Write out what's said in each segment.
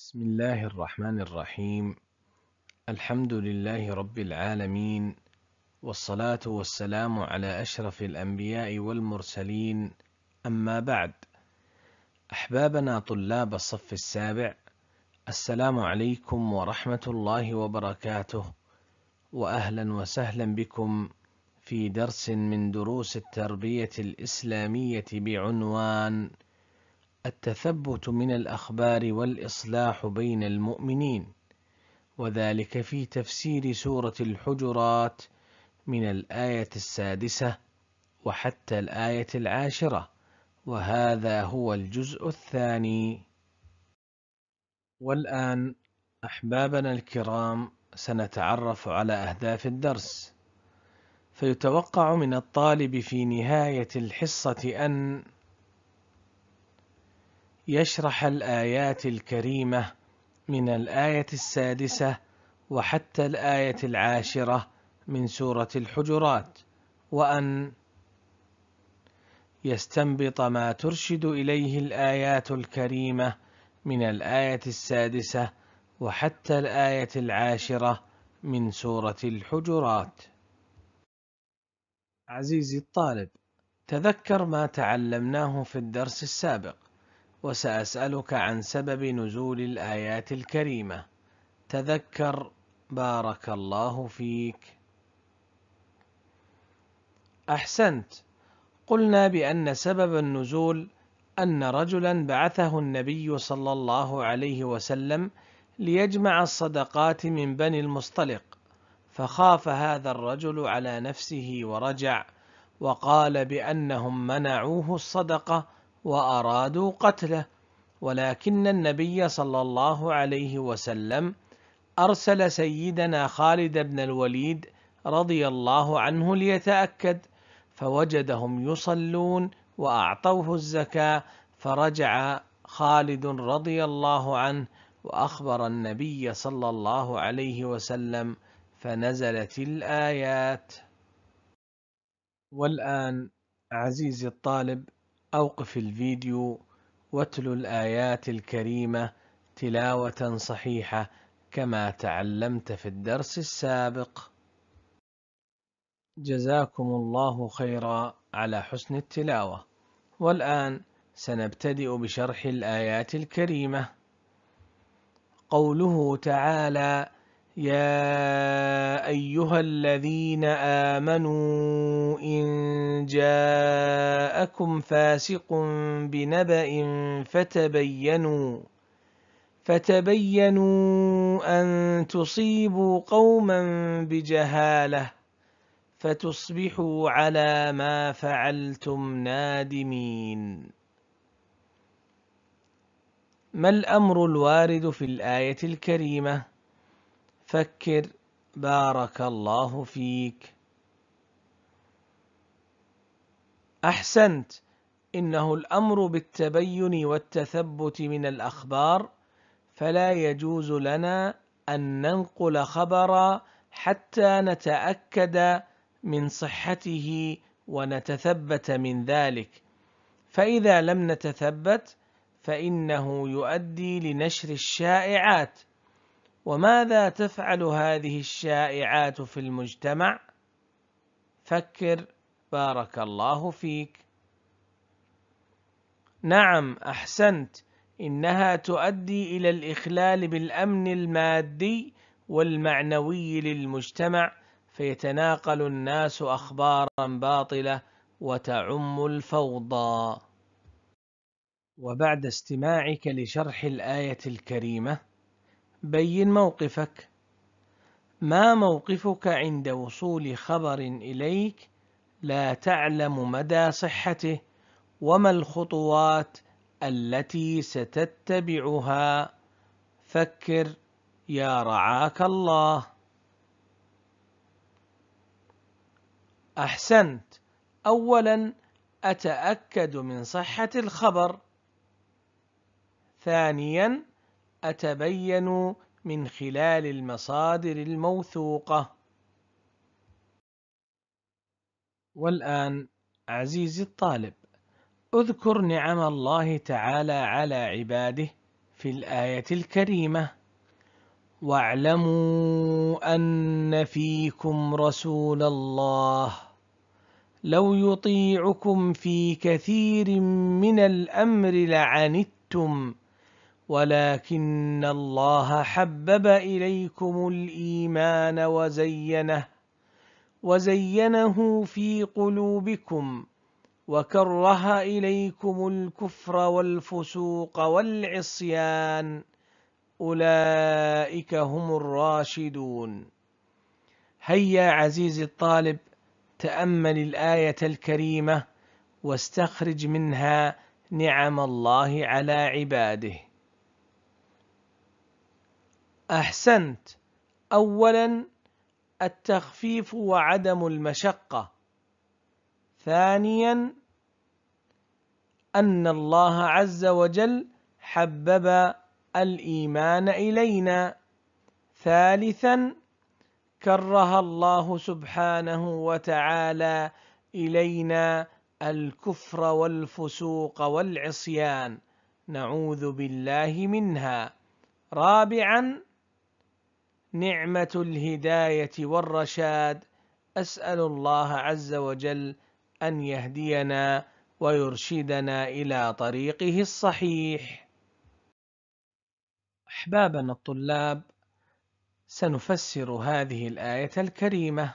بسم الله الرحمن الرحيم الحمد لله رب العالمين والصلاة والسلام على أشرف الأنبياء والمرسلين أما بعد أحبابنا طلاب الصف السابع السلام عليكم ورحمة الله وبركاته وأهلا وسهلا بكم في درس من دروس التربية الإسلامية بعنوان التثبت من الأخبار والإصلاح بين المؤمنين وذلك في تفسير سورة الحجرات من الآية السادسة وحتى الآية العاشرة وهذا هو الجزء الثاني والآن أحبابنا الكرام سنتعرف على أهداف الدرس فيتوقع من الطالب في نهاية الحصة أن يشرح الآيات الكريمة من الآية السادسة وحتى الآية العاشرة من سورة الحجرات وأن يستنبط ما ترشد إليه الآيات الكريمة من الآية السادسة وحتى الآية العاشرة من سورة الحجرات عزيزي الطالب تذكر ما تعلمناه في الدرس السابق وسأسألك عن سبب نزول الآيات الكريمة تذكر بارك الله فيك أحسنت قلنا بأن سبب النزول أن رجلا بعثه النبي صلى الله عليه وسلم ليجمع الصدقات من بني المصطلق فخاف هذا الرجل على نفسه ورجع وقال بأنهم منعوه الصدقة وأرادوا قتله ولكن النبي صلى الله عليه وسلم أرسل سيدنا خالد بن الوليد رضي الله عنه ليتأكد فوجدهم يصلون وأعطوه الزكاة فرجع خالد رضي الله عنه وأخبر النبي صلى الله عليه وسلم فنزلت الآيات والآن عزيزي الطالب أوقف الفيديو واتلو الآيات الكريمة تلاوة صحيحة كما تعلمت في الدرس السابق جزاكم الله خيرا على حسن التلاوة والآن سنبتدئ بشرح الآيات الكريمة قوله تعالى يا أيها الذين آمنوا إن جاءكم فاسق بنبأ فتبينوا فتبينوا أن تصيبوا قوما بجهالة فتصبحوا على ما فعلتم نادمين ما الأمر الوارد في الآية الكريمة؟ فكر بارك الله فيك أحسنت إنه الأمر بالتبين والتثبت من الأخبار فلا يجوز لنا أن ننقل خبرا حتى نتأكد من صحته ونتثبت من ذلك فإذا لم نتثبت فإنه يؤدي لنشر الشائعات وماذا تفعل هذه الشائعات في المجتمع فكر بارك الله فيك نعم احسنت انها تؤدي الى الاخلال بالامن المادي والمعنوي للمجتمع فيتناقل الناس اخبارا باطله وتعم الفوضى وبعد استماعك لشرح الايه الكريمه بين موقفك ما موقفك عند وصول خبر إليك لا تعلم مدى صحته وما الخطوات التي ستتبعها فكر يا رعاك الله أحسنت أولا أتأكد من صحة الخبر ثانيا أتبين من خلال المصادر الموثوقة والآن عزيزي الطالب اذكر نعم الله تعالى على عباده في الآية الكريمة واعلموا أن فيكم رسول الله لو يطيعكم في كثير من الأمر لعنتم ولكن الله حبب إليكم الإيمان وزينه وزينه في قلوبكم وكره إليكم الكفر والفسوق والعصيان أولئك هم الراشدون هيا عزيزي الطالب تأمل الآية الكريمة واستخرج منها نعم الله على عباده أحسنت أولا التخفيف وعدم المشقة ثانيا أن الله عز وجل حبب الإيمان إلينا ثالثا كره الله سبحانه وتعالى إلينا الكفر والفسوق والعصيان نعوذ بالله منها رابعا نعمة الهداية والرشاد أسأل الله عز وجل أن يهدينا ويرشدنا إلى طريقه الصحيح أحبابنا الطلاب سنفسر هذه الآية الكريمة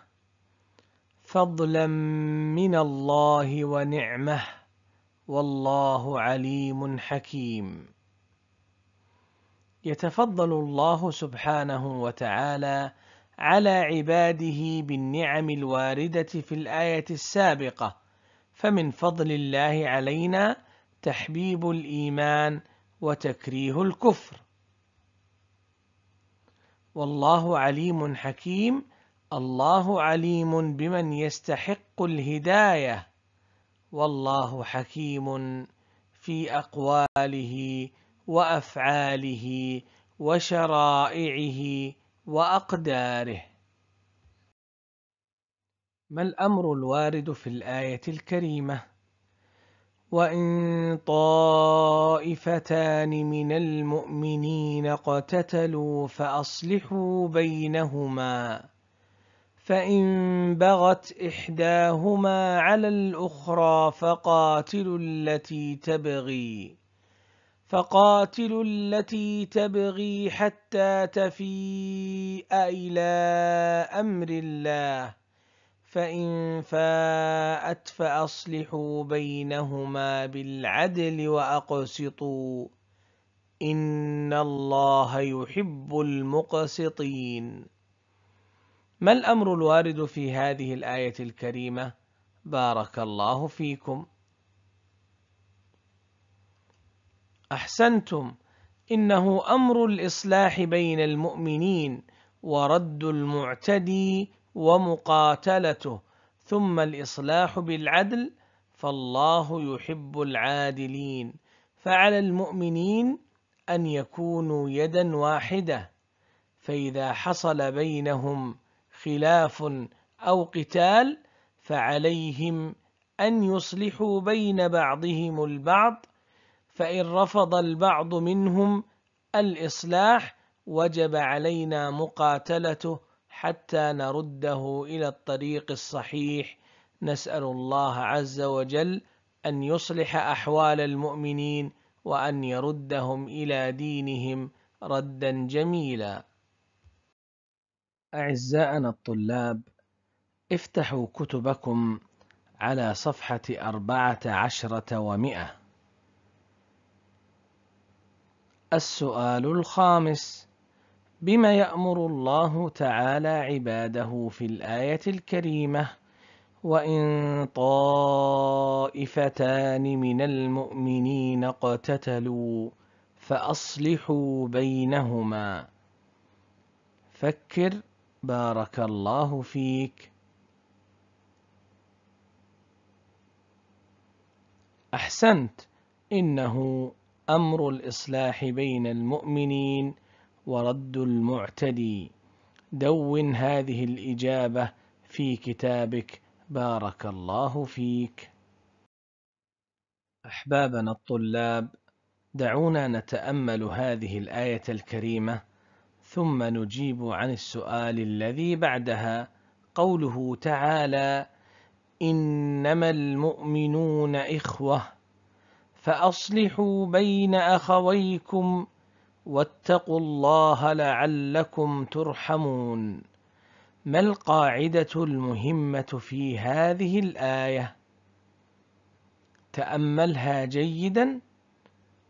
فضلا من الله ونعمه والله عليم حكيم يتفضل الله سبحانه وتعالى على عباده بالنعم الواردة في الآية السابقة فمن فضل الله علينا تحبيب الإيمان وتكريه الكفر والله عليم حكيم الله عليم بمن يستحق الهداية والله حكيم في أقواله وأفعاله وشرائعه وأقداره ما الأمر الوارد في الآية الكريمة؟ وإن طائفتان من المؤمنين اقتتلوا فأصلحوا بينهما فإن بغت إحداهما على الأخرى فقاتلوا التي تبغي فقاتلوا التي تبغي حتى تفيء إلى أمر الله فإن فاءت فأصلحوا بينهما بالعدل وأقسطوا إن الله يحب المقسطين ما الأمر الوارد في هذه الآية الكريمة؟ بارك الله فيكم احسنتم انه امر الاصلاح بين المؤمنين ورد المعتدي ومقاتلته ثم الاصلاح بالعدل فالله يحب العادلين فعلى المؤمنين ان يكونوا يدا واحده فاذا حصل بينهم خلاف او قتال فعليهم ان يصلحوا بين بعضهم البعض فإن رفض البعض منهم الإصلاح وجب علينا مقاتلته حتى نرده إلى الطريق الصحيح نسأل الله عز وجل أن يصلح أحوال المؤمنين وأن يردهم إلى دينهم ردا جميلا أعزائنا الطلاب افتحوا كتبكم على صفحة أربعة عشرة ومئة السؤال الخامس بما يأمر الله تعالى عباده في الآية الكريمة وإن طائفتان من المؤمنين اقتتلوا فأصلحوا بينهما فكر بارك الله فيك أحسنت إنه أمر الإصلاح بين المؤمنين ورد المعتدي دون هذه الإجابة في كتابك بارك الله فيك أحبابنا الطلاب دعونا نتأمل هذه الآية الكريمة ثم نجيب عن السؤال الذي بعدها قوله تعالى إنما المؤمنون إخوة فأصلحوا بين أخويكم واتقوا الله لعلكم ترحمون ما القاعدة المهمة في هذه الآية؟ تأملها جيدا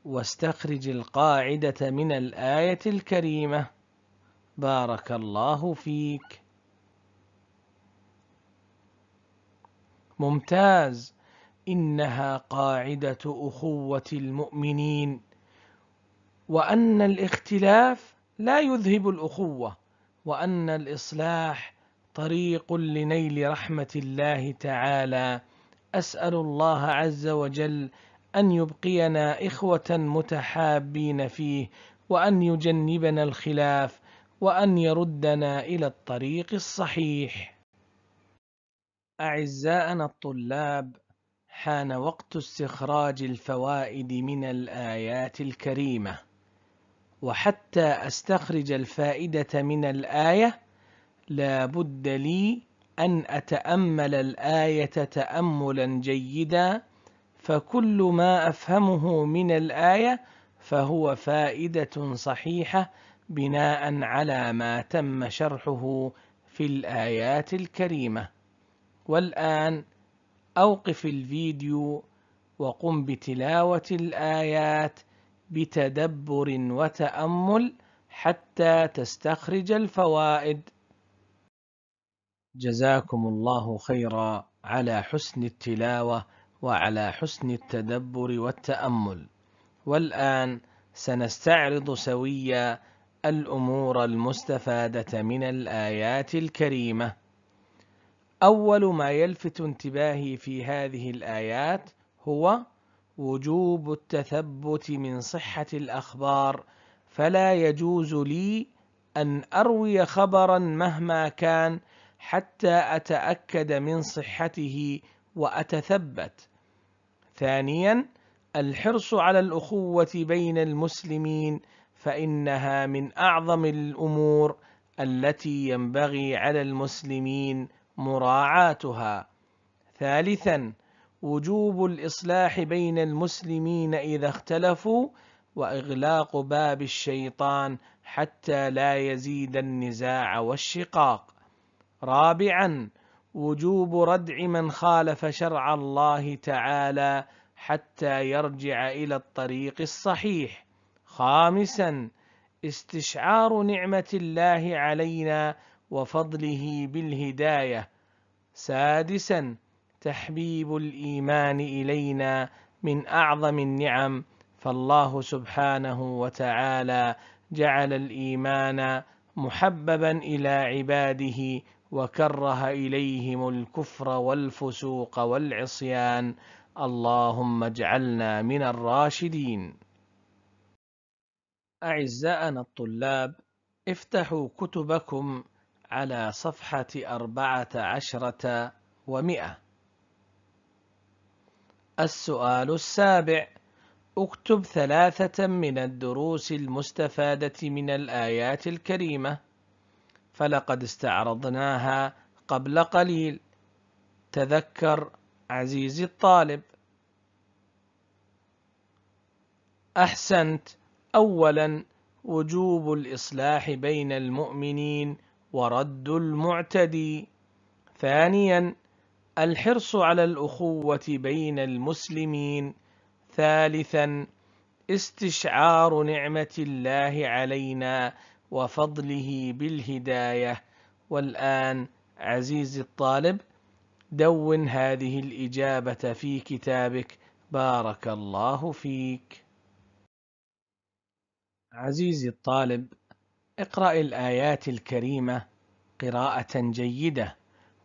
واستخرج القاعدة من الآية الكريمة بارك الله فيك ممتاز إنها قاعدة أخوة المؤمنين وأن الاختلاف لا يذهب الأخوة وأن الإصلاح طريق لنيل رحمة الله تعالى أسأل الله عز وجل أن يبقينا إخوة متحابين فيه وأن يجنبنا الخلاف وأن يردنا إلى الطريق الصحيح أعزائنا الطلاب حان وقت استخراج الفوائد من الآيات الكريمة وحتى أستخرج الفائدة من الآية لا بد لي أن أتأمل الآية تأملا جيدا فكل ما أفهمه من الآية فهو فائدة صحيحة بناء على ما تم شرحه في الآيات الكريمة والآن أوقف الفيديو وقم بتلاوة الآيات بتدبر وتأمل حتى تستخرج الفوائد جزاكم الله خيرا على حسن التلاوة وعلى حسن التدبر والتأمل والآن سنستعرض سويا الأمور المستفادة من الآيات الكريمة أول ما يلفت انتباهي في هذه الآيات هو وجوب التثبت من صحة الأخبار فلا يجوز لي أن أروي خبرا مهما كان حتى أتأكد من صحته وأتثبت. ثانيا الحرص على الأخوة بين المسلمين فإنها من أعظم الأمور التي ينبغي على المسلمين مراعاتها ثالثا وجوب الإصلاح بين المسلمين إذا اختلفوا وإغلاق باب الشيطان حتى لا يزيد النزاع والشقاق رابعا وجوب ردع من خالف شرع الله تعالى حتى يرجع إلى الطريق الصحيح خامسا استشعار نعمة الله علينا وفضله بالهداية سادسا تحبيب الإيمان إلينا من أعظم النعم فالله سبحانه وتعالى جعل الإيمان محببا إلى عباده وكره إليهم الكفر والفسوق والعصيان اللهم اجعلنا من الراشدين أعزائنا الطلاب افتحوا كتبكم على صفحة أربعة عشرة ومئة السؤال السابع اكتب ثلاثة من الدروس المستفادة من الآيات الكريمة فلقد استعرضناها قبل قليل تذكر عزيزي الطالب أحسنت أولا وجوب الإصلاح بين المؤمنين ورد المعتدي ثانيا الحرص على الأخوة بين المسلمين ثالثا استشعار نعمة الله علينا وفضله بالهداية والآن عزيزي الطالب دون هذه الإجابة في كتابك بارك الله فيك عزيزي الطالب اقرأ الآيات الكريمة قراءة جيدة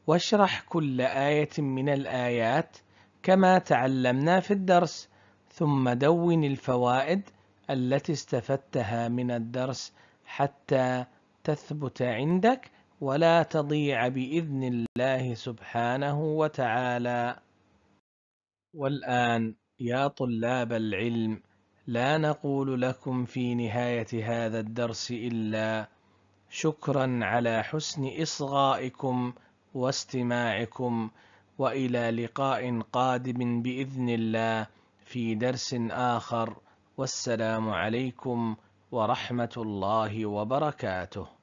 واشرح كل آية من الآيات كما تعلمنا في الدرس ثم دون الفوائد التي استفدتها من الدرس حتى تثبت عندك ولا تضيع بإذن الله سبحانه وتعالى والآن يا طلاب العلم لا نقول لكم في نهاية هذا الدرس إلا شكرا على حسن إصغائكم واستماعكم وإلى لقاء قادم بإذن الله في درس آخر والسلام عليكم ورحمة الله وبركاته